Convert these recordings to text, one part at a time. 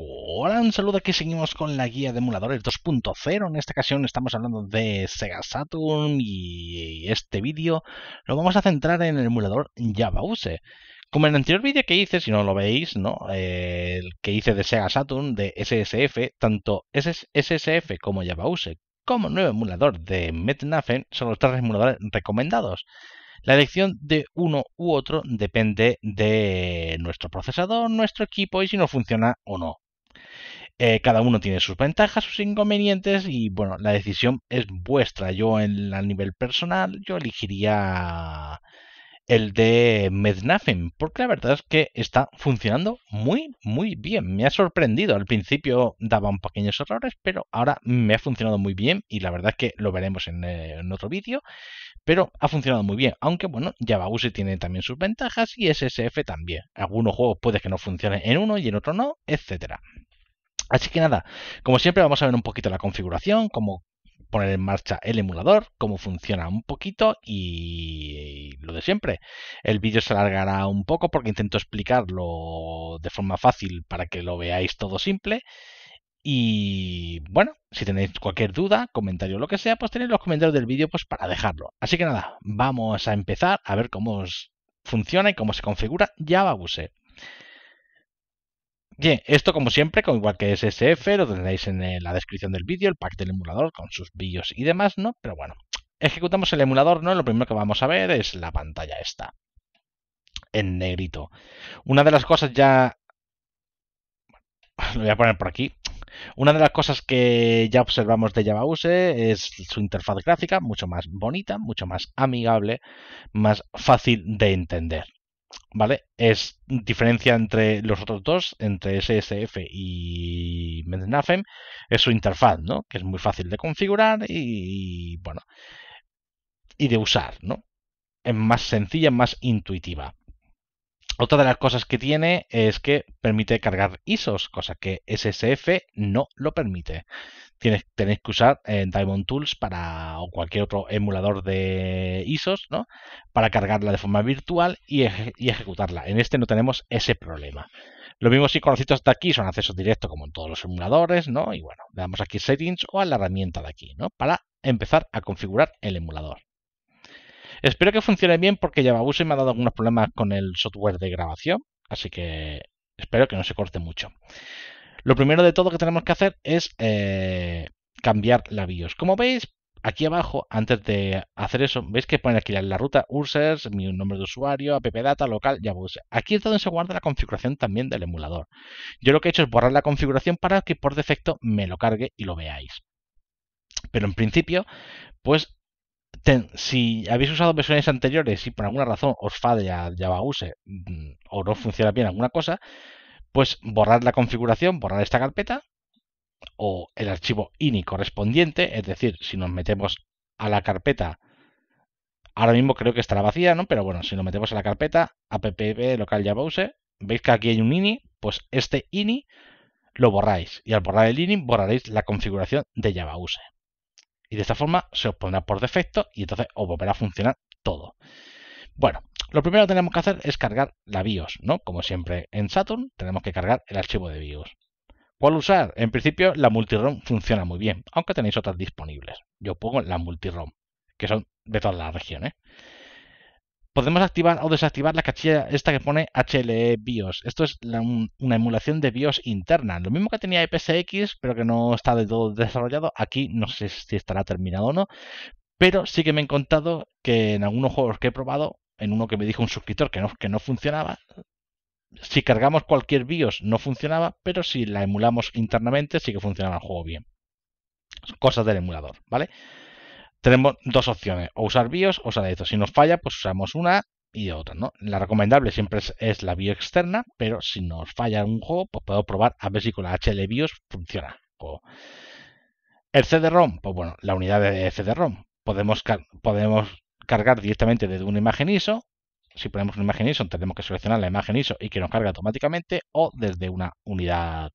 Hola, un saludo, aquí seguimos con la guía de emuladores 2.0. En esta ocasión estamos hablando de Sega Saturn y este vídeo lo vamos a centrar en el emulador JavaUSE. Como en el anterior vídeo que hice, si no lo veis, ¿no? el que hice de Sega Saturn, de SSF, tanto SSF como JavaUSE como como nuevo emulador de Metnafen son los tres emuladores recomendados. La elección de uno u otro depende de nuestro procesador, nuestro equipo y si no funciona o no. Eh, cada uno tiene sus ventajas, sus inconvenientes y bueno, la decisión es vuestra. Yo en, a nivel personal, yo elegiría el de Mednafen, porque la verdad es que está funcionando muy, muy bien. Me ha sorprendido. Al principio un pequeños errores, pero ahora me ha funcionado muy bien y la verdad es que lo veremos en, eh, otro vídeo. Pero ha funcionado muy bien, aunque bueno, Yabause tiene también sus ventajas y SSF también. Algunos juegos puede que no funcionen en uno y en otro no, etcétera. Así que nada, como siempre vamos a ver un poquito la configuración, cómo poner en marcha el emulador, cómo funciona un poquito y lo de siempre. El vídeo se alargará un poco porque intento explicarlo de forma fácil para que lo veáis todo simple. Y bueno, si tenéis cualquier duda, comentario o lo que sea, pues tenéis los comentarios del vídeo pues para dejarlo. Así que nada, vamos a empezar a ver cómo funciona y cómo se configura Buse. Bien, esto como siempre, con igual que SSF, lo tendréis en eh, la descripción del vídeo, el pack del emulador con sus BIOS y demás, ¿no? Pero bueno, ejecutamos el emulador, ¿no? Lo primero que vamos a ver es la pantalla esta, en negrito. Una de las cosas ya... Lo voy a poner por aquí. Una de las cosas que ya observamos de JavaUse es su interfaz gráfica, mucho más bonita, mucho más amigable, más fácil de entender. ¿vale? Es diferencia entre los otros dos, entre SSF y Mendenafem, es su interfaz, ¿no? Que es muy fácil de configurar y, bueno, y de usar, ¿no? Es más sencilla, más intuitiva. Otra de las cosas que tiene es que permite cargar ISOs, cosa que SSF no lo permite. Tienes, tenéis que usar eh, Diamond Tools para, o cualquier otro emulador de ISOs, ¿no? Para cargarla de forma virtual y, ejecutarla. En este no tenemos ese problema. Lo mismo si conocéis hasta aquí son accesos directos como en todos los emuladores, ¿no? Y bueno, le damos aquí Settings o a la herramienta de aquí, ¿no? Para empezar a configurar el emulador. Espero que funcione bien porque Yamabusi me ha dado algunos problemas con el software de grabación, así que espero que no se corte mucho. Lo primero de todo que tenemos que hacer es eh, cambiar la BIOS. Como veis, aquí abajo, antes de hacer eso, veis que pone aquí la, ruta users, mi nombre de usuario, appdata, local, ya Aquí es donde se guarda la configuración también del emulador. Yo lo que he hecho es borrar la configuración para que por defecto me lo cargue y lo veáis. Pero en principio, pues si habéis usado versiones anteriores y por alguna razón os falla Java Use mm, o no funciona bien alguna cosa, pues borrar la configuración, borrar esta carpeta o el archivo ini correspondiente, es decir, si nos metemos a la carpeta, ahora mismo creo que estará vacía, ¿no? Pero bueno, si nos metemos a la carpeta app local Java veis que aquí hay un ini, pues este ini lo borráis y al borrar el ini borraréis la configuración de Java y de esta forma se os pondrá por defecto y entonces os volverá a funcionar todo. Bueno, lo primero que tenemos que hacer es cargar la BIOS, ¿no? Como siempre en Saturn, tenemos que cargar el archivo de BIOS. ¿Cuál usar? En principio, la multirom funciona muy bien, aunque tenéis otras disponibles. Yo pongo la multirom, que son de todas las regiones podemos activar o desactivar la cachilla esta que pone HLE BIOS. Esto es una emulación de BIOS interna. Lo mismo que tenía EPSX, pero que no está de todo desarrollado. Aquí no sé si estará terminado o no. Pero sí que me han contado que en algunos juegos que he probado, en uno que me dijo un suscriptor que no, que no funcionaba, si cargamos cualquier BIOS no funcionaba, pero si la emulamos internamente sí que funcionaba el juego bien. Cosas del emulador, ¿vale? tenemos dos opciones, o usar BIOS o usar esto. Si nos falla, pues usamos una y otra, ¿no? La recomendable siempre es, la BIOS externa, pero si nos falla un juego, pues podemos probar a ver si con la HL BIOS funciona. O el CD-ROM, pues bueno, la unidad de CD-ROM. Podemos, podemos cargar directamente desde una imagen ISO. Si ponemos una imagen ISO, tenemos que seleccionar la imagen ISO y que nos cargue automáticamente o desde una unidad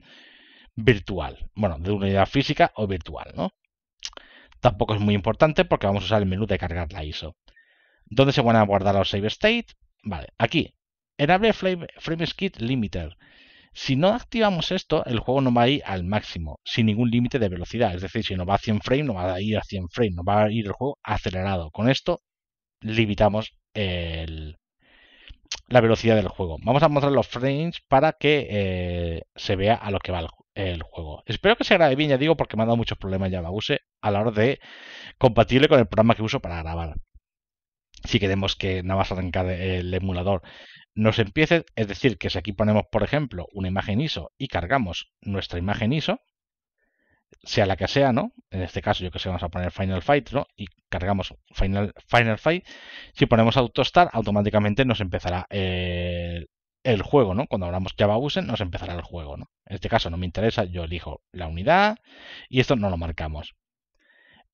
virtual. Bueno, de una unidad física o virtual, ¿no? Tampoco es muy importante porque vamos a usar el menú de cargar la ISO. ¿Dónde se van a guardar los save state? Vale, aquí. Enable Frame, skip Limiter. Si no activamos esto, el juego no va a ir al máximo, sin ningún límite de velocidad. Es decir, si no va a 100 frames, no va a ir a 100 frames, no va a ir el juego acelerado. Con esto limitamos la velocidad del juego. Vamos a mostrar los frames para que eh, se vea a lo que va el juego. Espero que se grabe bien, ya digo, porque me ha dado muchos problemas ya use a la hora de compatible con el programa que uso para grabar. Si queremos que nada más arrancar el emulador nos empiece, es decir, que si aquí ponemos, por ejemplo, una imagen ISO y cargamos nuestra imagen ISO, sea la que sea, ¿no? En este caso, yo que sé, vamos a poner Final Fight, ¿no? Y cargamos Final, Final Fight. Si ponemos autostar, automáticamente nos empezará el el juego, ¿no? Cuando hablamos Java Usen, nos empezará el juego, ¿no? En este caso no me interesa, yo elijo la unidad y esto no lo marcamos.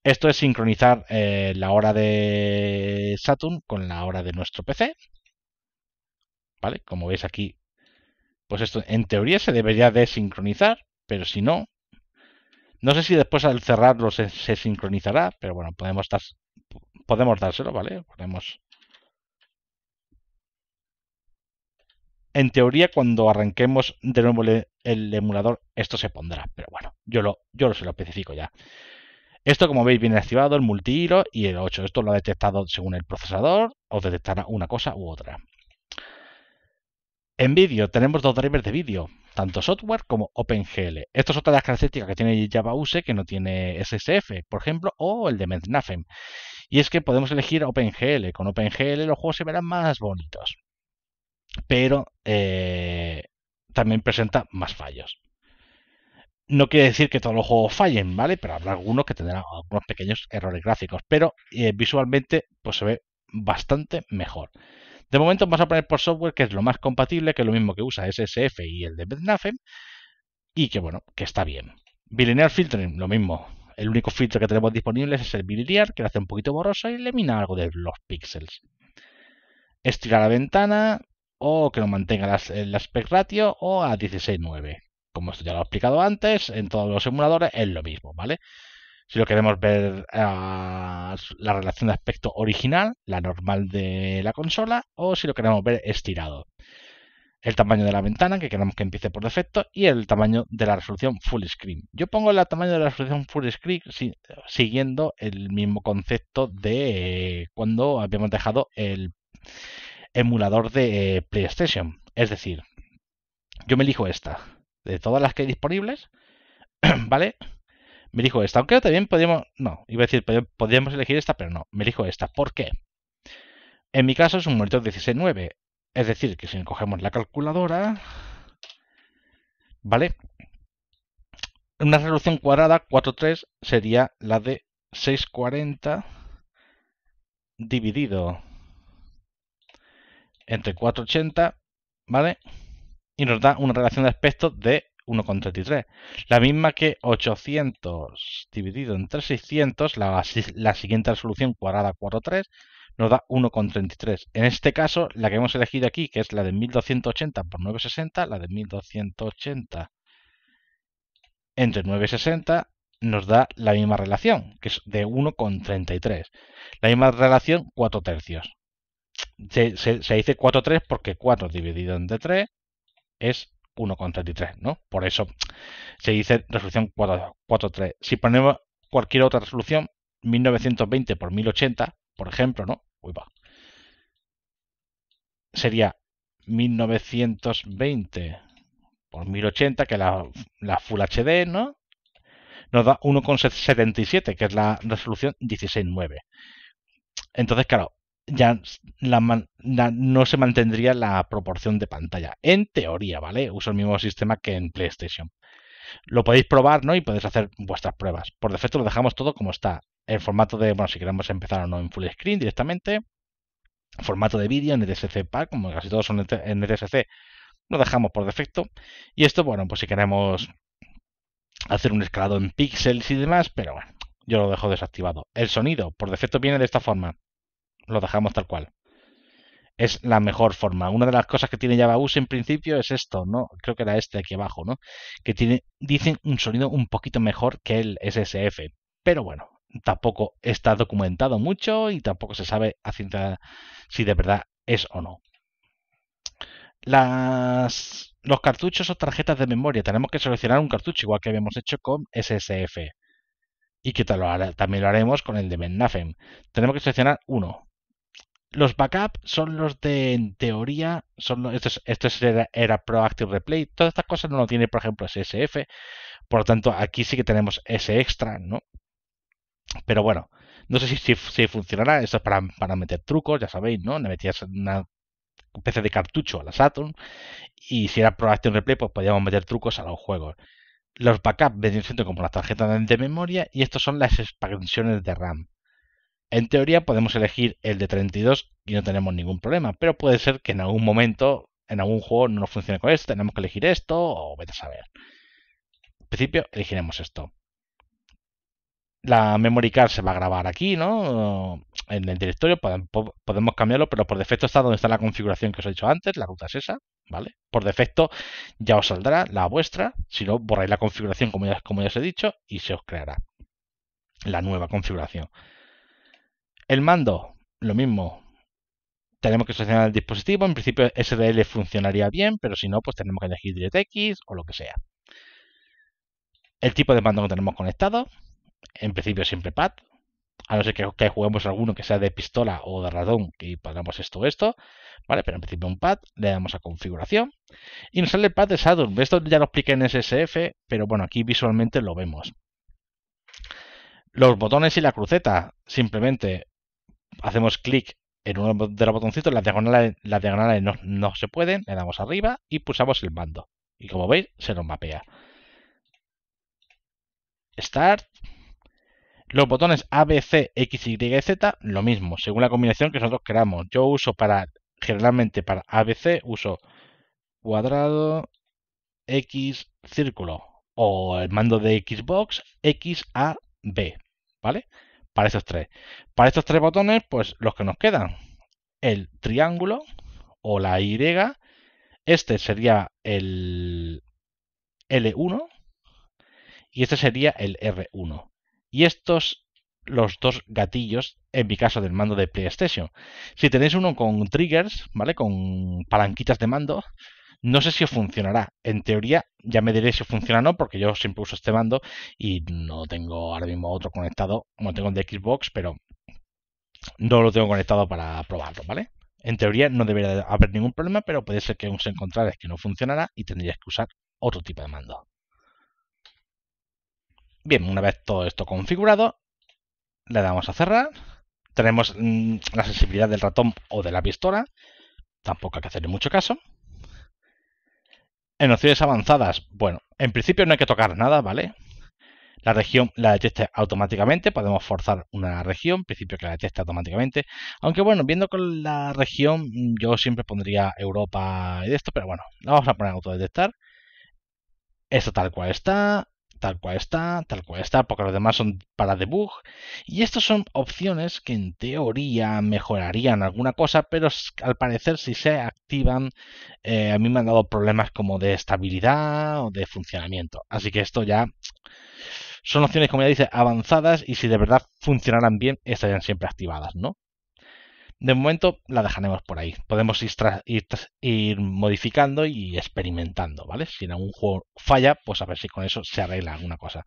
Esto es sincronizar eh, la hora de Saturn con la hora de nuestro PC. ¿Vale? Como veis aquí, pues esto en teoría se debería de sincronizar, pero si no, no sé si después al cerrarlo se, sincronizará, pero bueno, podemos, estar. podemos dárselo, ¿vale? Podemos En teoría, cuando arranquemos de nuevo el emulador, esto se pondrá, pero bueno, yo lo, yo lo se lo especifico ya. Esto, como veis, viene activado el multihilo y el 8. Esto lo ha detectado según el procesador, o detectará una cosa u otra. En vídeo tenemos dos drivers de vídeo, tanto software como OpenGL. Esto es otra de las características que tiene Java que no tiene SSF, por ejemplo, o el de Mednafen. Y es que podemos elegir OpenGL. Con OpenGL los juegos se verán más bonitos pero eh, también presenta más fallos. No quiere decir que todos los juegos fallen, ¿vale? Pero habrá algunos que tendrán algunos pequeños errores gráficos, pero eh, visualmente pues se ve bastante mejor. De momento vamos a poner por software que es lo más compatible, que es lo mismo que usa SSF y el de Bednafen, y que bueno, que está bien. Bilinear filtering, lo mismo. El único filtro que tenemos disponible es el bilinear, que lo hace un poquito borroso y elimina algo de los píxeles. Estirar la ventana, o que lo mantenga el aspect ratio o a 16.9. Como esto ya lo he explicado antes, en todos los emuladores es lo mismo, ¿vale? Si lo queremos ver a ah, la relación de aspecto original, la normal de la consola, o si lo queremos ver estirado. El tamaño de la ventana, que queremos que empiece por defecto, y el tamaño de la resolución full screen. Yo pongo el tamaño de la resolución full screen siguiendo el mismo concepto de cuando habíamos dejado el, emulador de eh, PlayStation. Es decir, yo me elijo esta. De todas las que hay disponibles, ¿vale? Me elijo esta. Aunque también podríamos. No, iba a decir, podríamos elegir esta, pero no. Me elijo esta. ¿Por qué? En mi caso es un monitor 16.9. Es decir, que si cogemos la calculadora. ¿Vale? Una resolución cuadrada 4.3 sería la de 640 dividido entre 4,80, ¿vale? Y nos da una relación de aspecto de 1,33. La misma que 800 dividido entre 600, la, siguiente resolución cuadrada 4,3, nos da 1,33. En este caso, la que hemos elegido aquí, que es la de 1280 por 960, la de 1280 entre 960, nos da la misma relación, que es de 1,33. La misma relación 4 tercios se, dice 4,3 porque 4 dividido entre 3 es 1,33, ¿no? Por eso se dice resolución 4,3. Si ponemos cualquier otra resolución, 1920 por 1080, por ejemplo, ¿no? Uy, va. Sería 1920 por 1080, que es la, Full HD, ¿no? Nos da 1,77, que es la resolución 16.9. Entonces, claro, ya no se mantendría la proporción de pantalla. En teoría, ¿vale? Uso el mismo sistema que en PlayStation. Lo podéis probar, ¿no? Y podéis hacer vuestras pruebas. Por defecto lo dejamos todo como está. En formato de, bueno, si queremos empezar o no en full screen directamente. Formato de vídeo, NTSC como casi todos son en NTSC, lo dejamos por defecto. Y esto, bueno, pues si queremos hacer un escalado en píxeles y demás, pero bueno, yo lo dejo desactivado. El sonido, por defecto, viene de esta forma lo dejamos tal cual. Es la mejor forma. Una de las cosas que tiene Use en principio es esto, ¿no? Creo que era este aquí abajo, ¿no? Que tiene, dicen, un sonido un poquito mejor que el SSF. Pero bueno, tampoco está documentado mucho y tampoco se sabe a si de verdad es o no. Las, los cartuchos o tarjetas de memoria. Tenemos que seleccionar un cartucho, igual que habíamos hecho con SSF. Y que también lo haremos con el de Mennafen. Tenemos que seleccionar uno. Los backups son los de, en teoría, son esto, era, Proactive Replay. Todas estas cosas no lo tiene, por ejemplo, SSF. Por lo tanto, aquí sí que tenemos ese extra, ¿no? Pero bueno, no sé si, si, funcionará. Esto es para, para, meter trucos, ya sabéis, ¿no? Le metías una especie de cartucho a la Saturn. Y si era Proactive Replay, pues podíamos meter trucos a los juegos. Los backups venían siendo como las tarjetas de memoria. Y estos son las expansiones de RAM. En teoría podemos elegir el de 32 y no tenemos ningún problema, pero puede ser que en algún momento, en algún juego no nos funcione con esto, tenemos que elegir esto o vete a saber. En principio elegiremos esto. La memory card se va a grabar aquí, ¿no? En el directorio podemos cambiarlo, pero por defecto está donde está la configuración que os he dicho antes, la ruta es esa, ¿vale? Por defecto ya os saldrá la vuestra, si no borráis la configuración como como ya os he dicho y se os creará la nueva configuración. El mando, lo mismo. Tenemos que seleccionar el dispositivo. En principio SDL funcionaría bien, pero si no, pues tenemos que elegir DirectX o lo que sea. El tipo de mando que tenemos conectado. En principio siempre pad. A no ser que, que juguemos alguno que sea de pistola o de radón y pagamos esto o esto. ¿Vale? Pero en principio un pad. Le damos a configuración. Y nos sale el pad de Saturn. Esto ya lo expliqué en SSF, pero bueno, aquí visualmente lo vemos los botones y la cruceta. Simplemente hacemos clic en uno de los botoncitos, las diagonales, las diagonales no, se pueden, le damos arriba y pulsamos el mando. Y como veis, se nos mapea. Start. Los botones A, B, C, X, Y, Z, lo mismo, según la combinación que nosotros queramos. Yo uso para, generalmente para ABC, uso cuadrado, X, círculo. O el mando de Xbox, X, A, B. ¿Vale? para estos tres. Para estos tres botones, pues los que nos quedan, el triángulo o la Y, este sería el L1 y este sería el R1. Y estos los dos gatillos, en mi caso del mando de PlayStation. Si tenéis uno con triggers, ¿vale? Con palanquitas de mando, no sé si funcionará. En teoría, ya me diré si funciona o no, porque yo siempre uso este mando y no tengo ahora mismo otro conectado. No tengo el de Xbox, pero no lo tengo conectado para probarlo, ¿vale? En teoría no debería haber ningún problema, pero puede ser que un se que no funcionará y tendrías que usar otro tipo de mando. Bien, una vez todo esto configurado, le damos a cerrar. Tenemos mm, la sensibilidad del ratón o de la pistola. Tampoco hay que hacerle mucho caso. En opciones avanzadas, bueno, en principio no hay que tocar nada, ¿vale? La región la detecta automáticamente, podemos forzar una región, en principio que la detecta automáticamente. Aunque bueno, viendo con la región, yo siempre pondría Europa y de esto, pero bueno, vamos a poner autodetectar. Esto tal cual está, tal cual está, tal cual está, porque los demás son para debug. Y estas son opciones que en teoría mejorarían alguna cosa, pero al parecer si se activan, eh, a mí me han dado problemas como de estabilidad o de funcionamiento. Así que esto ya son opciones, como ya dice, avanzadas y si de verdad funcionaran bien, estarían siempre activadas, ¿no? De momento la dejaremos por ahí. Podemos ir, modificando y experimentando, ¿vale? Si en algún juego falla, pues a ver si con eso se arregla alguna cosa.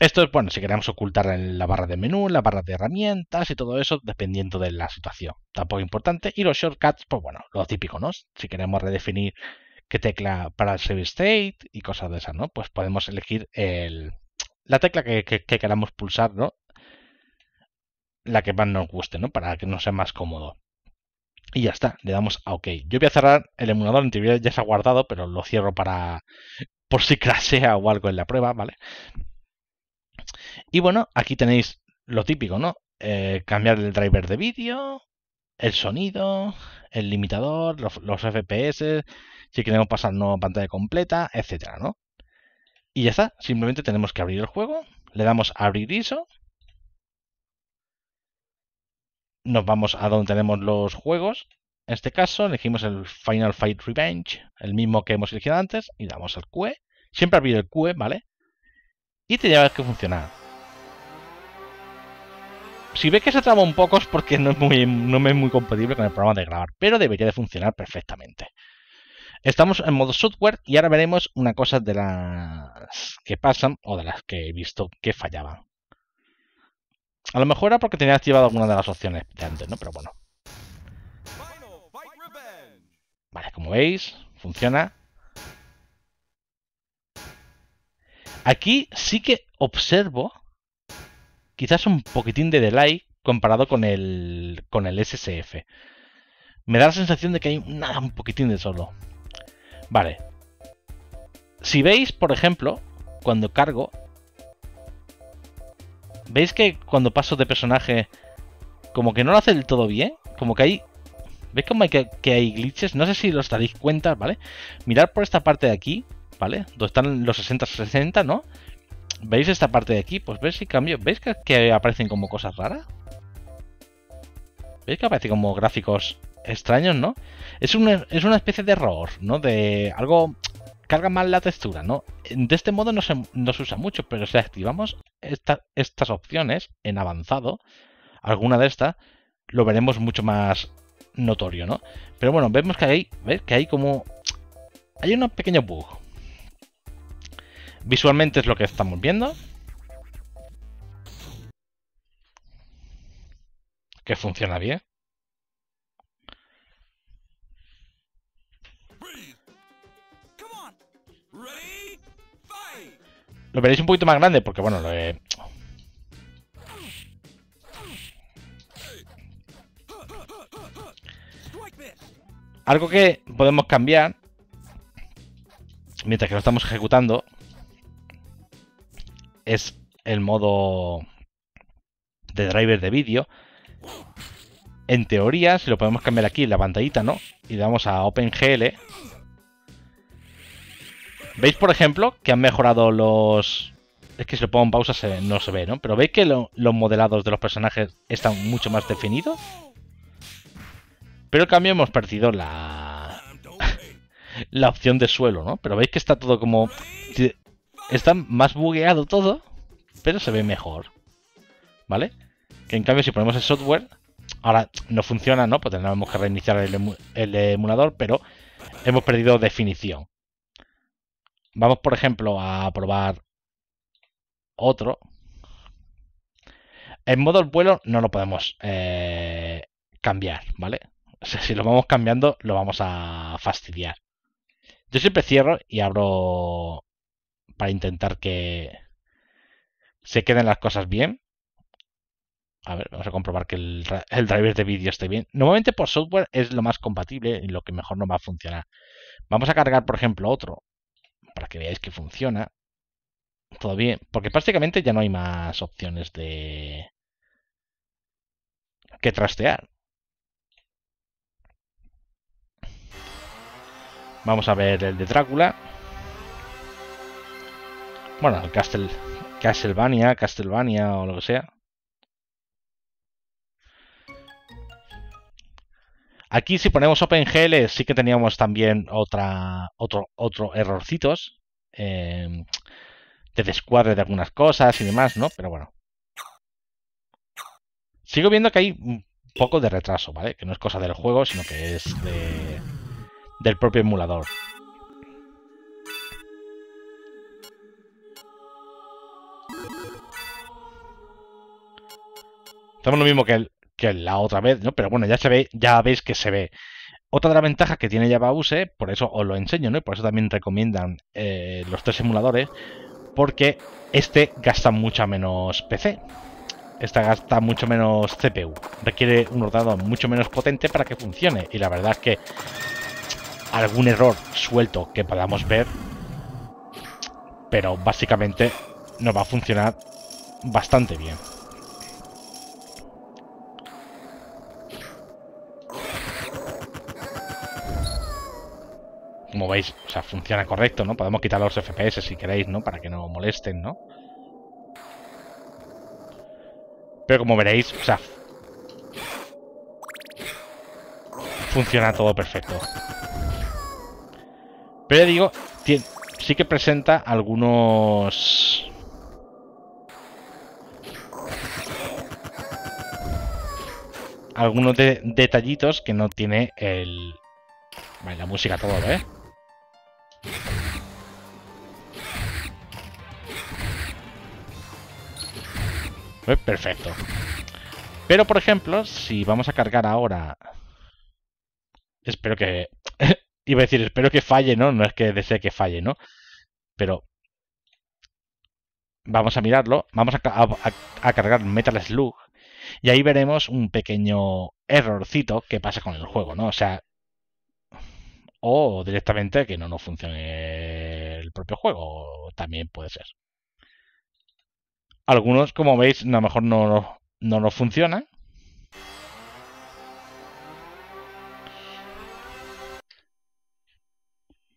Esto es, bueno, si queremos ocultar la barra de menú, la barra de herramientas y todo eso, dependiendo de la situación. Tampoco importante. Y los shortcuts, pues bueno, lo típico, ¿no? Si queremos redefinir qué tecla para el save state y cosas de esas, ¿no? Pues podemos elegir la tecla que, queramos pulsar, ¿no? la que más nos guste, ¿no? Para que nos sea más cómodo. Y ya está, le damos a OK. Yo voy a cerrar el emulador, en ya se ha guardado, pero lo cierro para por si clasea o algo en la prueba, ¿vale? Y bueno, aquí tenéis lo típico, ¿no? Eh, cambiar el driver de vídeo, el sonido, el limitador, los, FPS, si queremos pasar nueva pantalla completa, etcétera, ¿no? Y ya está, simplemente tenemos que abrir el juego, le damos a abrir ISO nos vamos a donde tenemos los juegos. En este caso, elegimos el Final Fight Revenge, el mismo que hemos elegido antes, y damos al QE. Siempre ha habido el QE, ¿vale? Y te lleva que funcionar. Si ve que se traba un poco es porque no es, muy, no es muy compatible con el programa de grabar, pero debería de funcionar perfectamente. Estamos en modo software y ahora veremos una cosa de las que pasan o de las que he visto que fallaban. A lo mejor era porque tenía activado alguna de las opciones de antes, ¿no? Pero bueno. Vale, como veis, funciona. Aquí sí que observo quizás un poquitín de delay comparado con el, con el SSF. Me da la sensación de que hay nada, un poquitín de solo. Vale. Si veis, por ejemplo, cuando cargo, ¿Veis que cuando paso de personaje como que no lo hace del todo bien? Como que hay... ¿Veis como hay que, hay glitches? No sé si os daréis cuenta, ¿vale? Mirar por esta parte de aquí, ¿vale? Donde están los 60-60, ¿no? ¿Veis esta parte de aquí? Pues veis si cambio. ¿Veis que, aparecen como cosas raras? ¿Veis que aparecen como gráficos extraños, no? Es es una especie de error, ¿no? De algo carga mal la textura, ¿no? De este modo no se, usa mucho, pero si activamos estas opciones en avanzado, alguna de estas, lo veremos mucho más notorio, ¿no? Pero bueno, vemos que hay, ¿ves? Que hay como... Hay unos pequeños bug. Visualmente es lo que estamos viendo. Que funciona bien. Lo veréis un poquito más grande porque, bueno, lo he... Algo que podemos cambiar mientras que lo estamos ejecutando es el modo de driver de vídeo. En teoría, si lo podemos cambiar aquí en la pantallita, ¿no? Y damos a OpenGL, ¿Veis, por ejemplo, que han mejorado los... Es que si lo pongo en pausa no se ve, ¿no? Pero ¿veis que los modelados de los personajes están mucho más definidos? Pero en cambio hemos perdido la... la opción de suelo, ¿no? Pero veis que está todo como... Está más bugueado todo, pero se ve mejor. ¿Vale? Que en cambio si ponemos el software... Ahora no funciona, ¿no? Pues tenemos que reiniciar el emulador, pero hemos perdido definición. Vamos, por ejemplo, a probar otro. En modo vuelo no lo podemos eh, cambiar, ¿vale? O sea, si lo vamos cambiando, lo vamos a fastidiar. Yo siempre cierro y abro para intentar que se queden las cosas bien. A ver, vamos a comprobar que el, el driver de vídeo esté bien. Normalmente por software es lo más compatible y lo que mejor nos va a funcionar. Vamos a cargar, por ejemplo, otro para que veáis que funciona. Todavía, porque prácticamente ya no hay más opciones de que trastear. Vamos a ver el de Drácula. Bueno, el Castle, Castlevania, Castlevania o lo que sea. Aquí si ponemos OpenGL sí que teníamos también otra, otro, otro errorcitos eh, de descuadre de algunas cosas y demás, ¿no? Pero bueno. Sigo viendo que hay un poco de retraso, ¿vale? Que no es cosa del juego, sino que es del propio emulador. Estamos lo mismo que el, que la otra vez, ¿no? Pero bueno, ya se ve, ya veis que se ve. Otra de las ventajas que tiene JavaUse, por eso os lo enseño, Y por eso también recomiendan eh, los tres simuladores, porque este gasta mucho menos PC. Esta gasta mucho menos CPU. Requiere un ordenador mucho menos potente para que funcione. Y la verdad es que algún error suelto que podamos ver, pero básicamente nos va a funcionar bastante bien. como veis, o sea, funciona correcto, ¿no? Podemos quitar los FPS si queréis, ¿no? Para que no molesten, ¿no? Pero como veréis, o sea... Funciona todo perfecto. Pero digo, sí que presenta algunos... Algunos detallitos que no tiene el... Vale, la música todo, ¿eh? Eh, perfecto. Pero, por ejemplo, si vamos a cargar ahora... Espero que... Iba a decir, espero que falle, ¿no? No es que desee que falle, ¿no? Pero... Vamos a mirarlo. Vamos a, cargar Metal Slug. Y ahí veremos un pequeño errorcito que pasa con el juego, ¿no? O sea... O directamente que no nos funcione el propio juego. También puede ser. Algunos, como veis, a lo mejor no, nos funcionan.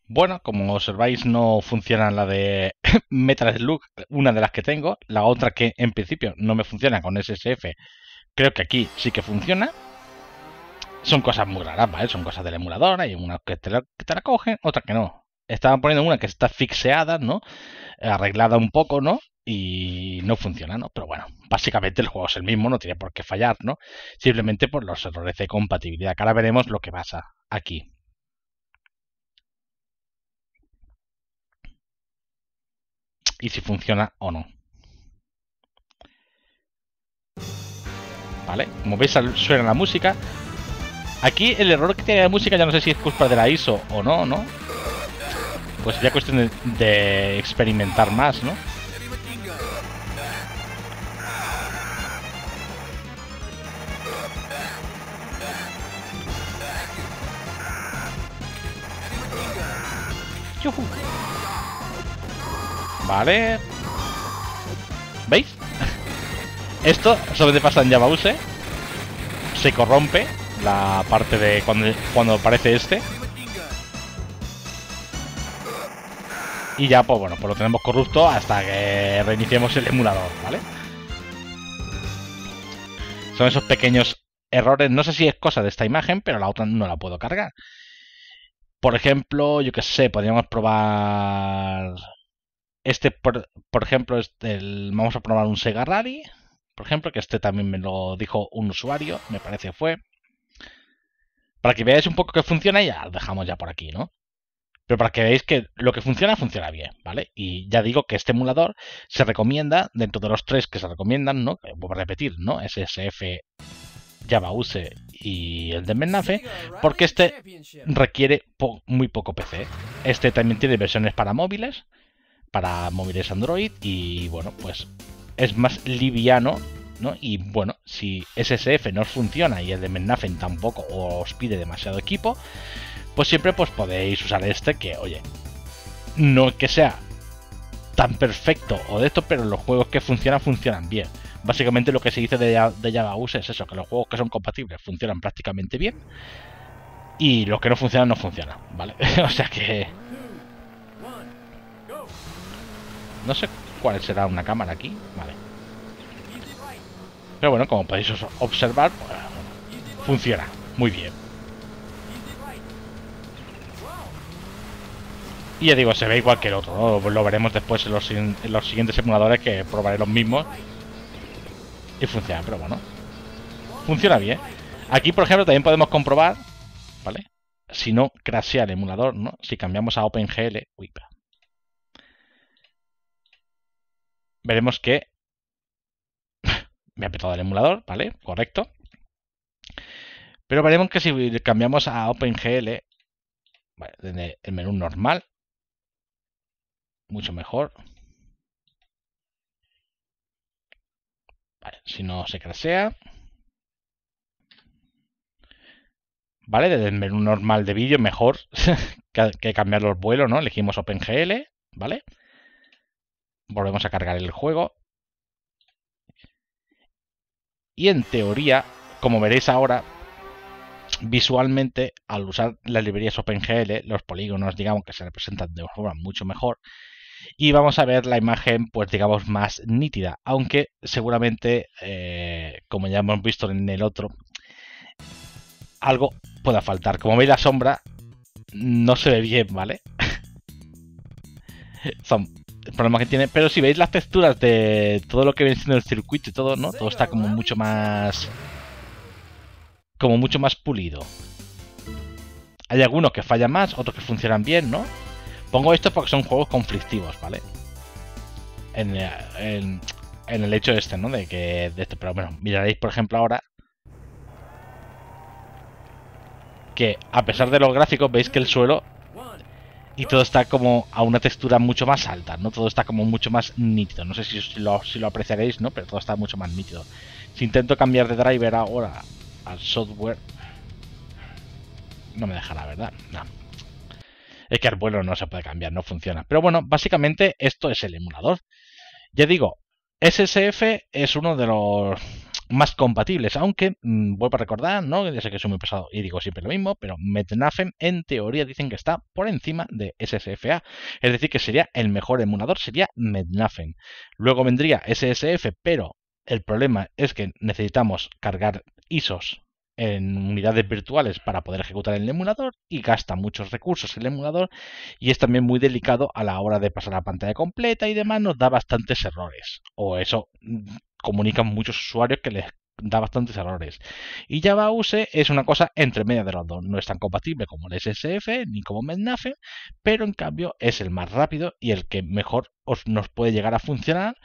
Bueno, como observáis, no funciona la de Metal una de las que tengo. La otra que en principio no me funciona con SSF, creo que aquí sí que funciona. Son cosas muy raras, ¿vale? Son cosas del emulador, hay unas que te la, que te la cogen, otras que no. Estaban poniendo una que está fixeada, ¿no? Arreglada un poco, ¿no? y no funciona, ¿no? Pero bueno, básicamente el juego es el mismo, no tiene por qué fallar, ¿no? Simplemente por los errores de compatibilidad. ahora veremos lo que pasa aquí. Y si funciona o no. ¿Vale? Como veis suena la música. Aquí el error que tiene la música ya no sé si es culpa de la ISO o no, ¿no? Pues sería cuestión de experimentar más, ¿no? Vale. ¿Veis? Esto pasa en Yabause. Se corrompe la parte de cuando, cuando aparece este. Y ya, pues bueno, pues lo tenemos corrupto hasta que reiniciemos el emulador, ¿vale? Son esos pequeños errores, no sé si es cosa de esta imagen, pero la otra no la puedo cargar. Por ejemplo, yo que sé, podríamos probar este, por, ejemplo, vamos a probar un Sega Rally, por ejemplo, que este también me lo dijo un usuario, me parece fue. Para que veáis un poco que funciona, ya lo dejamos ya por aquí, ¿no? Pero para que veáis que lo que funciona, funciona bien, ¿vale? Y ya digo que este emulador se recomienda, dentro de los tres que se recomiendan, ¿no? voy a repetir, ¿no? SSF use y el de Mennafe, porque este requiere muy poco PC. ¿eh? Este también tiene versiones para móviles, para móviles Android, y bueno, pues es más liviano, ¿no? Y bueno, si SSF no os funciona y el de Mennafe tampoco os pide demasiado equipo, pues siempre pues podéis usar este que, oye, no que sea tan perfecto o de esto, pero los juegos que funcionan, funcionan bien básicamente lo que se dice de, de es eso, que los juegos que son compatibles funcionan prácticamente bien y los que no funcionan no funcionan, ¿vale? o sea que... No sé cuál será una cámara aquí, vale. Pero bueno, como podéis observar, pues, funciona muy bien. Y ya digo, se ve igual que el otro, Lo veremos después en los, en los siguientes emuladores que probaré los mismos y funciona, pero bueno. Funciona bien. Aquí, por ejemplo, también podemos comprobar, ¿vale? Si no crashea el emulador, ¿no? Si cambiamos a OpenGL, uy, veremos que me ha petado el emulador, ¿vale? Correcto. Pero veremos que si cambiamos a OpenGL, vale, desde el menú normal, mucho mejor. si no se crasea. Vale, desde el menú normal de vídeo mejor que cambiar los vuelos, ¿no? Elegimos OpenGL, ¿vale? Volvemos a cargar el juego. Y en teoría, como veréis ahora, visualmente, al usar las librerías OpenGL, los polígonos, digamos, que se representan de una forma mucho mejor, y vamos a ver la imagen, pues digamos, más nítida, aunque seguramente, eh, como ya hemos visto en el otro, algo pueda faltar. Como veis la sombra no se ve bien, ¿vale? Son problemas que tiene, pero si veis las texturas de todo lo que viene siendo el circuito y todo, ¿no? Todo está como mucho más... como mucho más pulido. Hay algunos que fallan más, otros que funcionan bien, ¿no? Pongo esto porque son juegos conflictivos, ¿vale? En, el hecho este, ¿no? De que. pero bueno, miraréis, por ejemplo, ahora. Que a pesar de los gráficos, veis que el suelo. Y todo está como a una textura mucho más alta, ¿no? Todo está como mucho más nítido. No sé si lo, si lo apreciaréis, ¿no? Pero todo está mucho más nítido. Si intento cambiar de driver ahora al software, no me dejará, ¿verdad? No es que el vuelo no se puede cambiar, no funciona. Pero bueno, básicamente esto es el emulador. Ya digo, SSF es uno de los más compatibles, aunque mm, vuelvo a recordar, ¿no? Ya sé que soy muy pesado y digo siempre lo mismo, pero Mednafen en teoría dicen que está por encima de SSFA, es decir, que sería el mejor emulador, sería Mednafen. Luego vendría SSF, pero el problema es que necesitamos cargar ISOs en unidades virtuales para poder ejecutar el emulador y gasta muchos recursos el emulador y es también muy delicado a la hora de pasar a pantalla completa y demás nos da bastantes errores o eso mm, comunican muchos usuarios que les da bastantes errores y Java use es una cosa entre media de los dos no es tan compatible como el SSF ni como MedNafe pero en cambio es el más rápido y el que mejor nos puede llegar a funcionar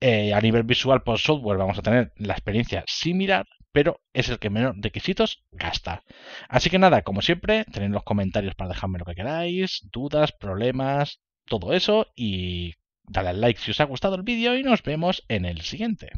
eh, a nivel visual por software vamos a tener la experiencia similar, pero es el que menos requisitos gasta. Así que nada, como siempre, tenéis los comentarios para dejarme lo que queráis, dudas, problemas, todo eso y dale al like si os ha gustado el vídeo y nos vemos en el siguiente.